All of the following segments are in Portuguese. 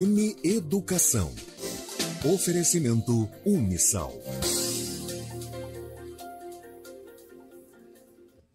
Uni Educação. Oferecimento Unisal.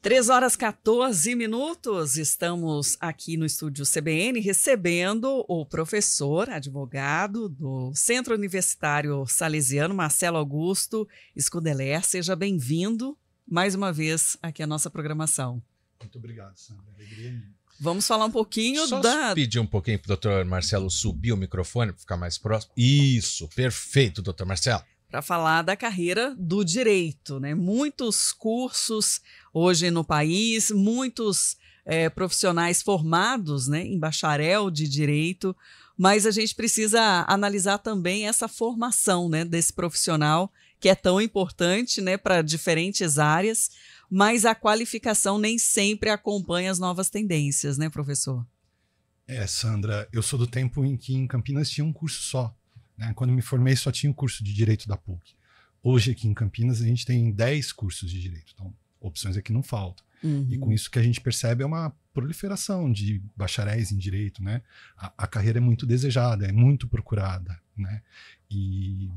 Três horas 14 minutos, estamos aqui no estúdio CBN recebendo o professor, advogado do Centro Universitário Salesiano, Marcelo Augusto Escudeler. Seja bem-vindo mais uma vez aqui à nossa programação. Muito obrigado, Sandra. Alegria é minha. Vamos falar um pouquinho Só da. pedir um pouquinho para o doutor Marcelo subir o microfone para ficar mais próximo. Isso, perfeito, doutor Marcelo. Para falar da carreira do direito, né? Muitos cursos hoje no país, muitos é, profissionais formados né, em bacharel de direito, mas a gente precisa analisar também essa formação né, desse profissional que é tão importante né, para diferentes áreas mas a qualificação nem sempre acompanha as novas tendências, né, professor? É, Sandra, eu sou do tempo em que em Campinas tinha um curso só. Né? Quando me formei, só tinha o um curso de Direito da PUC. Hoje, aqui em Campinas, a gente tem 10 cursos de Direito. Então, opções aqui não faltam. Uhum. E com uhum. isso que a gente percebe é uma proliferação de bacharéis em direito, né? A, a carreira é muito desejada, é muito procurada, né? E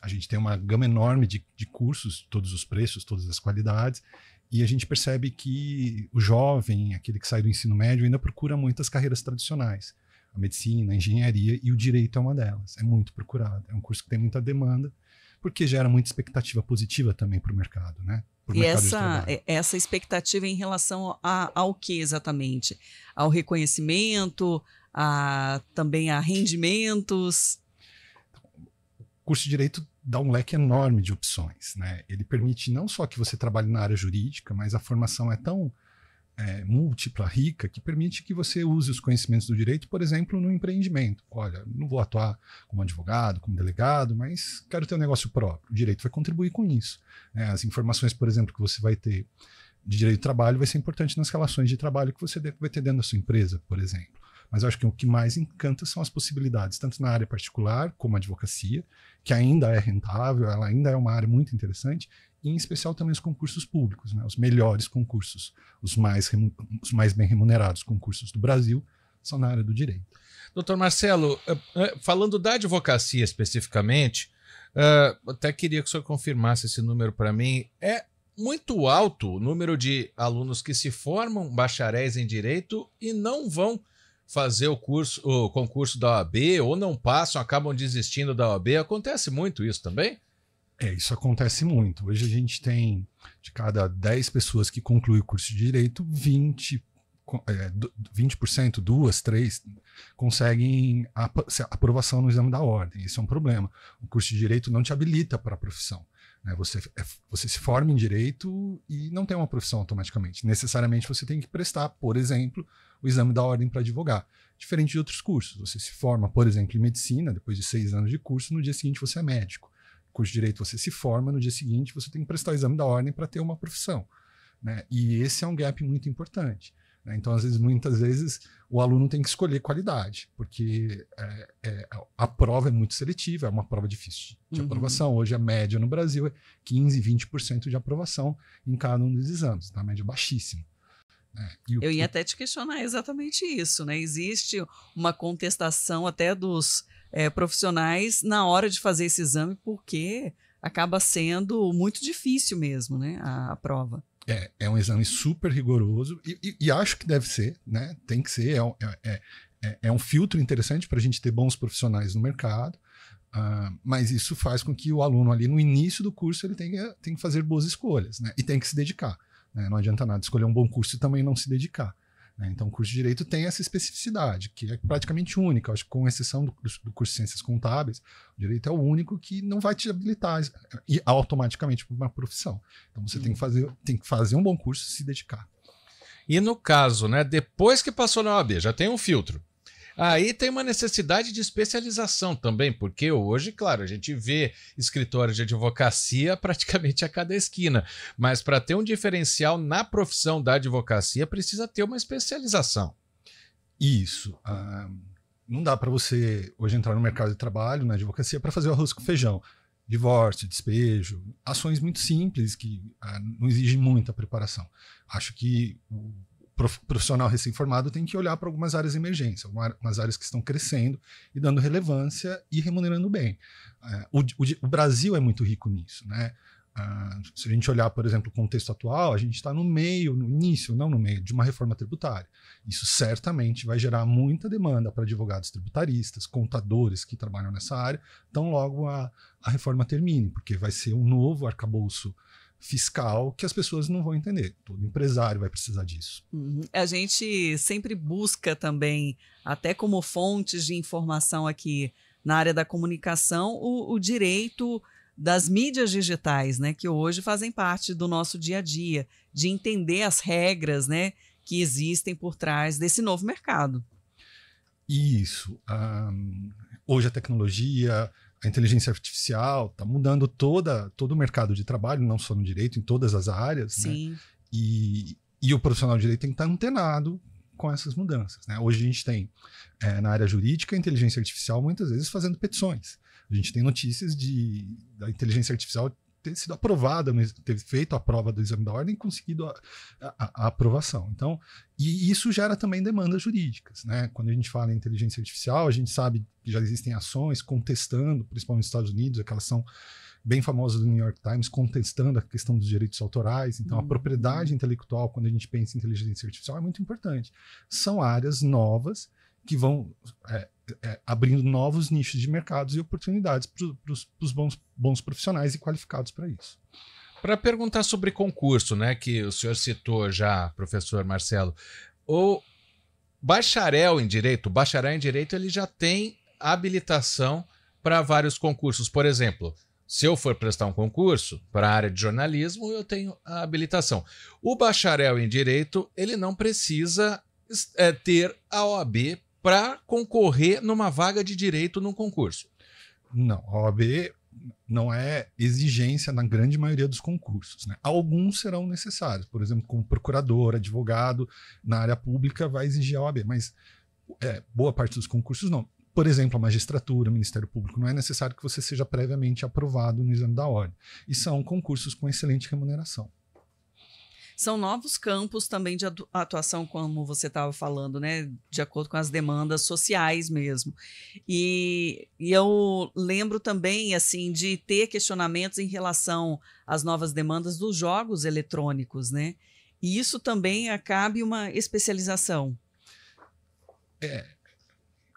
a gente tem uma gama enorme de, de cursos, todos os preços, todas as qualidades, e a gente percebe que o jovem, aquele que sai do ensino médio, ainda procura muitas carreiras tradicionais. A medicina, a engenharia e o direito é uma delas. É muito procurado. É um curso que tem muita demanda, porque gera muita expectativa positiva também para o mercado, né? Pro e mercado essa, essa expectativa em relação a, ao que exatamente? Ao reconhecimento, a, também a rendimentos? curso de direito dá um leque enorme de opções. Né? Ele permite não só que você trabalhe na área jurídica, mas a formação é tão é, múltipla, rica, que permite que você use os conhecimentos do direito, por exemplo, no empreendimento. Olha, não vou atuar como advogado, como delegado, mas quero ter um negócio próprio. O direito vai contribuir com isso. Né? as informações, por exemplo, que você vai ter de direito do trabalho vai ser importante nas relações de trabalho que você vai ter dentro da sua empresa, por exemplo. Mas eu acho que o que mais encanta são as possibilidades, tanto na área particular como a advocacia, que ainda é rentável, ela ainda é uma área muito interessante, e em especial também os concursos públicos, né? os melhores concursos, os mais, os mais bem remunerados concursos do Brasil são na área do direito. Doutor Marcelo, eh, eh, falando da advocacia especificamente, eh, até queria que o senhor confirmasse esse número para mim. É muito alto o número de alunos que se formam bacharéis em direito e não vão fazer o curso, o concurso da OAB, ou não passam, acabam desistindo da OAB. Acontece muito isso também? É, isso acontece muito. Hoje a gente tem, de cada 10 pessoas que concluem o curso de direito, 20, é, 20% duas, três, conseguem aprovação no exame da ordem. Isso é um problema. O curso de direito não te habilita para a profissão. Né? Você, é, você se forma em direito e não tem uma profissão automaticamente. Necessariamente você tem que prestar, por exemplo, o exame da ordem para advogar. Diferente de outros cursos, você se forma, por exemplo, em medicina, depois de seis anos de curso, no dia seguinte você é médico. curso de direito você se forma, no dia seguinte você tem que prestar o exame da ordem para ter uma profissão. Né? E esse é um gap muito importante. Né? Então, às vezes, muitas vezes, o aluno tem que escolher qualidade, porque é, é, a prova é muito seletiva, é uma prova difícil de uhum. aprovação. Hoje, a média no Brasil é 15, 20% de aprovação em cada um dos exames, tá? a média é baixíssima. Eu ia até te questionar exatamente isso, né? Existe uma contestação até dos é, profissionais na hora de fazer esse exame, porque acaba sendo muito difícil mesmo, né? A, a prova. É, é um exame super rigoroso e, e, e, acho que deve ser, né? Tem que ser. É, é é, é, é um filtro interessante para a gente ter bons profissionais no mercado. Uh, mas isso faz com que o aluno ali no início do curso ele tenha, tem que fazer boas escolhas, né? E tem que se dedicar. Né? Não adianta nada escolher um bom curso e também não se dedicar. Né? Então, o curso de Direito tem essa especificidade, que é praticamente única. Acho que com exceção do, do curso de Ciências Contábeis, o Direito é o único que não vai te habilitar e automaticamente para uma profissão. Então, você tem, que uhum. fazer, tem que fazer um bom curso e se dedicar. E no caso, né, depois que passou na OAB, já tem um filtro. Aí tem uma necessidade de especialização também, porque hoje, claro, a gente vê escritórios de advocacia praticamente a cada esquina, mas para ter um diferencial na profissão da advocacia precisa ter uma especialização. Isso. Ah, não dá para você hoje entrar no mercado de trabalho, na advocacia, para fazer o arroz com feijão. Divórcio, despejo, ações muito simples que ah, não exigem muita preparação. Acho que o profissional recém-formado tem que olhar para algumas áreas emergentes, algumas áreas que estão crescendo e dando relevância e remunerando bem. É, o, o, o Brasil é muito rico nisso, né? Ah, se a gente olhar, por exemplo, o contexto atual, a gente está no meio, no início, não no meio, de uma reforma tributária. Isso certamente vai gerar muita demanda para advogados tributaristas, contadores que trabalham nessa área, tão logo a, a reforma termine, porque vai ser um novo arcabouço fiscal que as pessoas não vão entender. Todo empresário vai precisar disso. Uhum. A gente sempre busca também, até como fontes de informação aqui na área da comunicação, o, o direito das mídias digitais, né, que hoje fazem parte do nosso dia a dia, de entender as regras, né, que existem por trás desse novo mercado. Isso. Ah, hoje a tecnologia, a inteligência artificial está mudando toda, todo o mercado de trabalho, não só no direito, em todas as áreas. Né? Sim. Né? E, e o profissional de direito tem que estar tá antenado com essas mudanças. Né? Hoje a gente tem, é, na área jurídica, a inteligência artificial muitas vezes fazendo petições. A gente tem notícias de, da inteligência artificial ter sido aprovada, ter feito a prova do exame da ordem e conseguido a, a, a, aprovação. Então, e isso gera também demandas jurídicas, né? Quando a gente fala em inteligência artificial, a gente sabe que já existem ações contestando, principalmente nos Estados Unidos, aquelas são bem famosas do New York Times, contestando a questão dos direitos autorais. Então, a uhum. propriedade intelectual, quando a gente pensa em inteligência artificial, é muito importante. São áreas novas que vão é, é, abrindo novos nichos de mercados e oportunidades para os bons, bons profissionais e qualificados para isso. Para perguntar sobre concurso, né, que o senhor citou já, professor Marcelo, o bacharel em direito, bacharel em direito, ele já tem habilitação para vários concursos. Por exemplo, se eu for prestar um concurso para a área de jornalismo, eu tenho a habilitação. O bacharel em direito, ele não precisa é, ter a OAB para concorrer numa vaga de direito num concurso. Não, a OAB não é exigência na grande maioria dos concursos. Né? Alguns serão necessários, por exemplo, como procurador, advogado, na área pública vai exigir a OAB, mas é, boa parte dos concursos não. Por exemplo, a magistratura, o Ministério Público, não é necessário que você seja previamente aprovado no exame da ordem. E são concursos com excelente remuneração. São novos campos também de atuação, como você estava falando, né? De acordo com as demandas sociais mesmo. E, e eu lembro também, assim, de ter questionamentos em relação às novas demandas dos jogos eletrônicos, né? E isso também acabe uma especialização. É,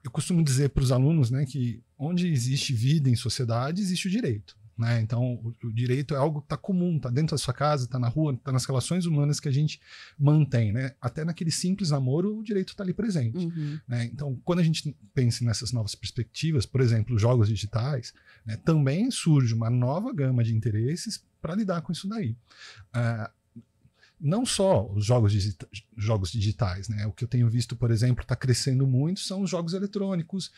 eu costumo dizer para os alunos né, que onde existe vida em sociedade, existe o direito. Né? Então, o, o, direito é algo que está comum, está dentro da sua casa, está na rua, está nas relações humanas que a gente mantém. Né? Até naquele simples namoro, o direito está ali presente. Uhum. Né? Então, quando a gente pensa nessas novas perspectivas, por exemplo, jogos digitais, né, também surge uma nova gama de interesses para lidar com isso daí. Uh, não só os jogos, digita jogos digitais, né? O que eu tenho visto, por exemplo, está crescendo muito são os jogos eletrônicos,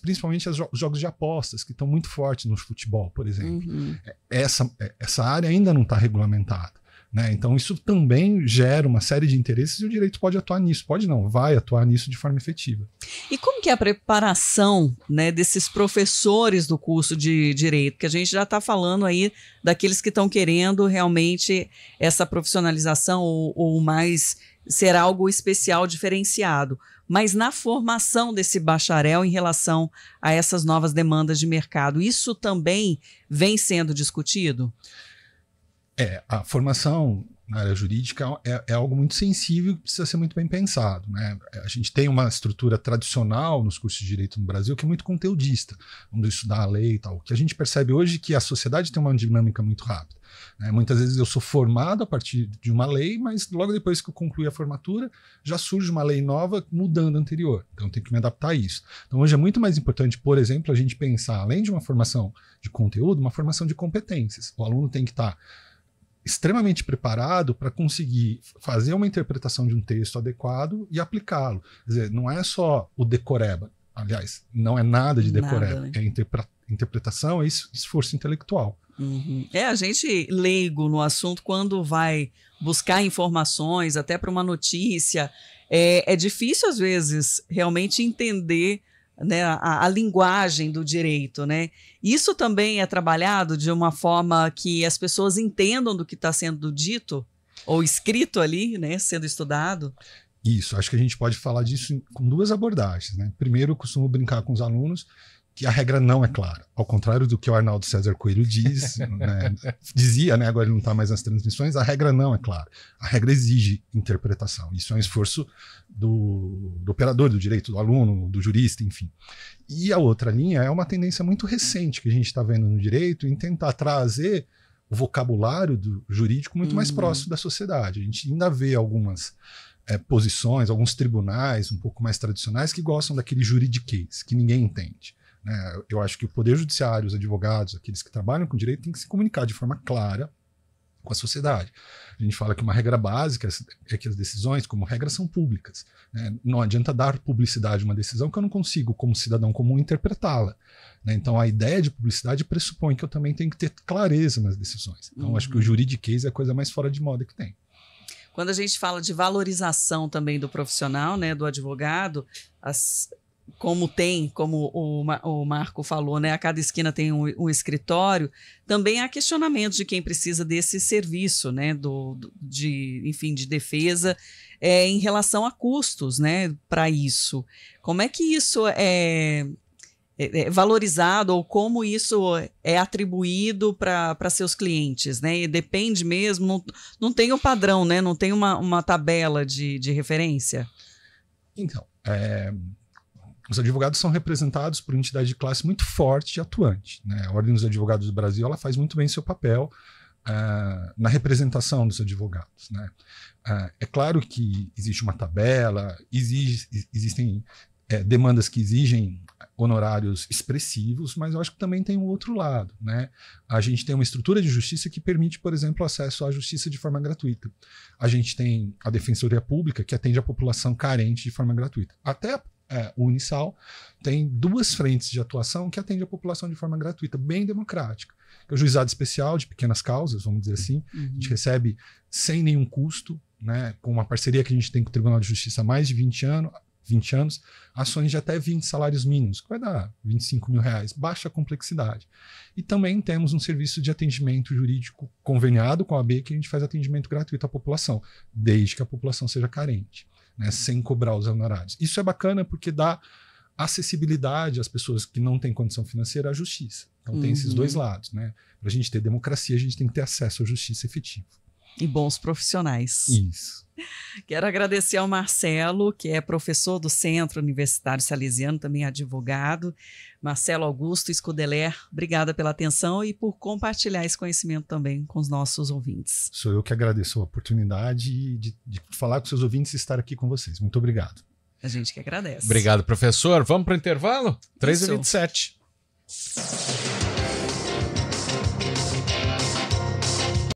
principalmente os, jo jogos de apostas, que estão muito fortes no futebol, por exemplo. Uhum. É, essa, é, essa área ainda não está regulamentada. Né? Então, isso também gera uma série de interesses e o direito pode atuar nisso. Pode não, vai atuar nisso de forma efetiva. E como que é a preparação né, desses professores do curso de direito? Que a gente já está falando aí daqueles que estão querendo realmente essa profissionalização ou, ou mais ser algo especial, diferenciado. Mas na formação desse bacharel em relação a essas novas demandas de mercado, isso também vem sendo discutido? É, a formação na área jurídica é, é algo muito sensível que precisa ser muito bem pensado. Né? A gente tem uma estrutura tradicional nos cursos de direito no Brasil que é muito conteudista, onde estudar a lei e tal. O que a gente percebe hoje é que a sociedade tem uma dinâmica muito rápida. Né? Muitas vezes eu sou formado a partir de uma lei, mas logo depois que eu concluí a formatura, já surge uma lei nova mudando a anterior. Então eu tenho que me adaptar a isso. Então hoje é muito mais importante, por exemplo, a gente pensar, além de uma formação de conteúdo, uma formação de competências. O aluno tem que estar. Tá extremamente preparado para conseguir fazer uma interpretação de um texto adequado e aplicá-lo. Quer dizer, não é só o decoreba. Aliás, não é nada de decoreba. Nada, né? É interpre interpretação, é esforço intelectual. Uhum. É, a gente leigo no assunto quando vai buscar informações, até para uma notícia. É, é difícil, às vezes, realmente entender né, a, a, linguagem do direito, né? Isso também é trabalhado de uma forma que as pessoas entendam do que está sendo dito ou escrito ali, né, sendo estudado. Isso, acho que a gente pode falar disso com duas abordagens, né? Primeiro, eu costumo brincar com os alunos que a regra não é clara. Ao contrário do que o Arnaldo César Coelho diz, né, dizia, né, agora ele não está mais nas transmissões, a regra não é clara. A regra exige interpretação. Isso é um esforço do, do operador do direito, do aluno, do jurista, enfim. E a outra linha é uma tendência muito recente que a gente está vendo no direito em tentar trazer o vocabulário do jurídico muito mais uhum. próximo da sociedade. A gente ainda vê algumas é, posições, alguns tribunais um pouco mais tradicionais que gostam daquele juridiquês que ninguém entende. Né? Eu acho que o Poder Judiciário, os advogados, aqueles que trabalham com direito, têm que se comunicar de forma clara com a sociedade. A gente fala que uma regra básica é que as decisões, como regra, são públicas. Né? Não adianta dar publicidade a uma decisão que eu não consigo, como cidadão comum, interpretá-la. Né? Então, a ideia de publicidade pressupõe que eu também tenho que ter clareza nas decisões. Então, uhum. acho que o uhum. juridiquês é a coisa mais fora de moda que tem. Quando a gente fala de valorização também do profissional, né, do advogado, as, como tem, como o, o Marco falou, né, a cada esquina tem um, um, escritório, também há questionamentos de quem precisa desse serviço, né, do, do de, enfim, de defesa, é, em relação a custos, né, para isso. Como é que isso é, é, é, valorizado ou como isso é atribuído para seus clientes, né? E depende mesmo, não, não tem um padrão, né? Não tem uma, uma tabela de, de referência. Então, é, os advogados são representados por entidade de classe muito forte e atuante. Né? A Ordem dos Advogados do Brasil ela faz muito bem seu papel uh, na representação dos advogados. Né? Uh, é claro que existe uma tabela, exige, existem é, demandas que exigem honorários expressivos, mas eu acho que também tem um outro lado. Né? A gente tem uma estrutura de justiça que permite, por exemplo, acesso à justiça de forma gratuita. A gente tem a Defensoria Pública, que atende a população carente de forma gratuita. Até é, o Unisal, tem duas frentes de atuação que atende a população de forma gratuita, bem democrática. É o juizado especial de pequenas causas, vamos dizer assim, uhum. a gente uhum. recebe sem nenhum custo, né, com uma parceria que a gente tem com o Tribunal de Justiça há mais de 20 anos, 20 anos, ações de até 20 salários mínimos, que vai dar 25 mil reais, baixa complexidade. E também temos um serviço de atendimento jurídico conveniado com a AB, que a gente faz atendimento gratuito à população, desde que a população seja carente né, sem cobrar os honorários. Isso é bacana porque dá acessibilidade às pessoas que não têm condição financeira à justiça. Então uhum. tem esses dois uhum. lados, né? Para a gente ter democracia, a gente tem que ter acesso à justiça efetiva. E bons profissionais. Isso. Quero agradecer ao Marcelo, que é professor do Centro Universitário Salesiano, também advogado. Marcelo Augusto Escudeler, obrigada pela atenção e por compartilhar esse conhecimento também com os nossos ouvintes. Sou eu que agradeço a oportunidade de, de falar com seus ouvintes e estar aqui com vocês. Muito obrigado. A gente que agradece. Obrigado, professor. Vamos para o intervalo? 3h27.